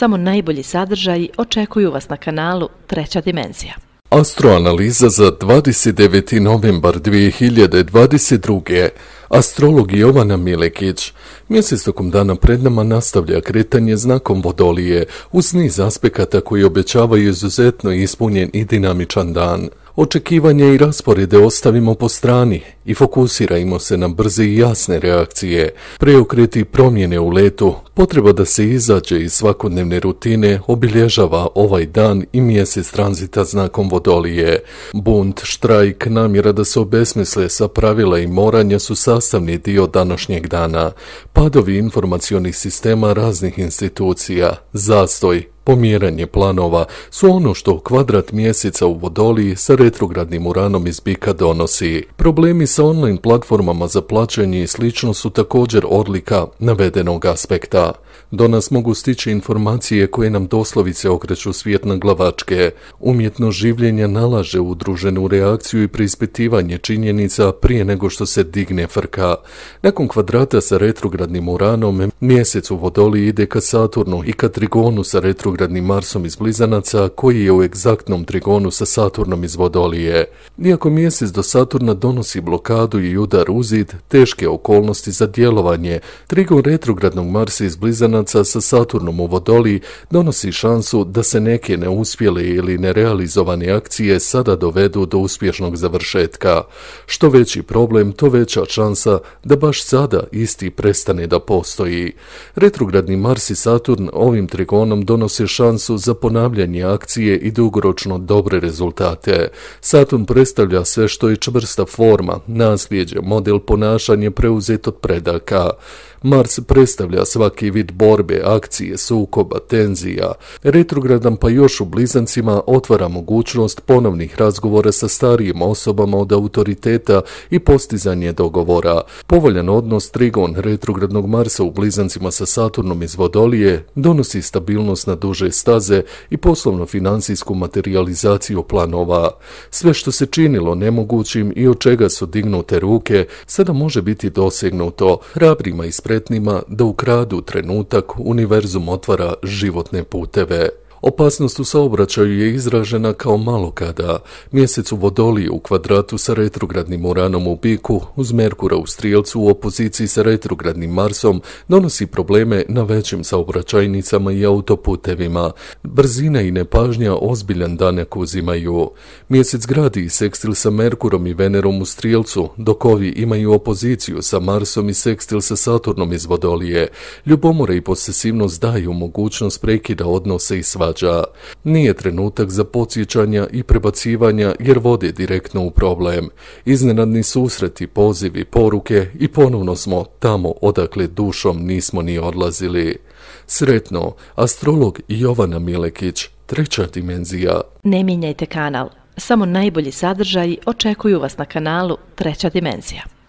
Samo najbolji sadržaji očekuju vas na kanalu Treća dimenzija. Astroanaliza za 29. novembar 2022. Astrolog Jovana Milekić. Mjesec tokom dana pred nama nastavlja kretanje znakom vodolije uz niz aspekata koji obećavaju izuzetno ispunjen i dinamičan dan. Očekivanje i rasporede ostavimo po strani i fokusirajmo se na brze i jasne reakcije, preokreti promjene u letu, potreba da se izađe iz svakodnevne rutine obilježava ovaj dan i mjesec tranzita znakom vodolije. Bunt, štrajk, namjera da se obesmisle sa pravila i moranja su sastavni dio današnjeg dana. Padovi informacionih sistema raznih institucija, zastoj, Pomjeranje planova su ono što kvadrat mjeseca u Vodoliji sa retrogradnim uranom iz Bika donosi. Problemi sa online platformama za plaćanje i slično su također odlika navedenog aspekta. Do nas mogu stići informacije koje nam doslovice okreću svijet na glavačke. Umjetno življenje nalaže udruženu reakciju i preispitivanje činjenica prije nego što se digne frka. Nakon kvadrata sa retrogradnim uranom, mjesec u Vodoli ide ka Saturnu i ka Trigonu sa retrogradnim retrogradnim Marsom iz Blizanaca koji je u egzaktnom trigonu sa Saturnom iz Vodolije. Iako mjesec do Saturna donosi blokadu i udar uzid, teške okolnosti za djelovanje, trigon retrogradnog Marsa iz Blizanaca sa Saturnom u Vodoliji donosi šansu da se neke neuspjele ili nerealizovane akcije sada dovedu do uspješnog završetka. Što veći problem, to veća šansa da baš sada isti prestane da postoji. Retrogradni Mars i Saturn ovim trigonom donosi šansu za ponavljanje akcije i dugoročno dobre rezultate. Saturn predstavlja sve što je čvrsta forma, nasljeđe, model ponašanja preuzet od predaka. Mars predstavlja svaki vid borbe, akcije, sukoba, tenzija. Retrogradan pa još u blizancima otvara mogućnost ponovnih razgovora sa starijim osobama od autoriteta i postizanje dogovora. Povoljan odnos trigon retrogradnog Marsa u blizancima sa Saturnom iz Vodolije donosi stabilnost na duže staze i poslovno-financijsku materializaciju planova. Sve što se činilo nemogućim i od čega su dignute ruke, sada može biti dosegnuto hrabrima i spretnima da ukradu trenutak univerzum otvara životne puteve. Opasnost u saobraćaju je izražena kao malo kada. Mjesec u vodoliji u kvadratu sa retrogradnim uranom u piku uz Merkura u strijelcu u opoziciji sa retrogradnim Marsom donosi probleme na većim saobraćajnicama i autoputevima. Brzina i nepažnja ozbiljan danak uzimaju. Mjesec gradi i sekstil sa Merkurom i Venerom u strijelcu, dok ovi imaju opoziciju sa Marsom i sekstil sa Saturnom iz Vodolije. Ljubomore i posesivnost daju mogućnost prekida odnose i sva nije trenutak za podsjećanja i prebacivanja jer vode direktno u problem. Iznenadni susreti, pozivi, poruke i ponovno smo tamo odakle dušom nismo ni odlazili. Sretno, astrolog Jovana Milekić, treća dimenzija. Ne mijenjajte kanal, samo najbolji sadržaji očekuju vas na kanalu Treća dimenzija.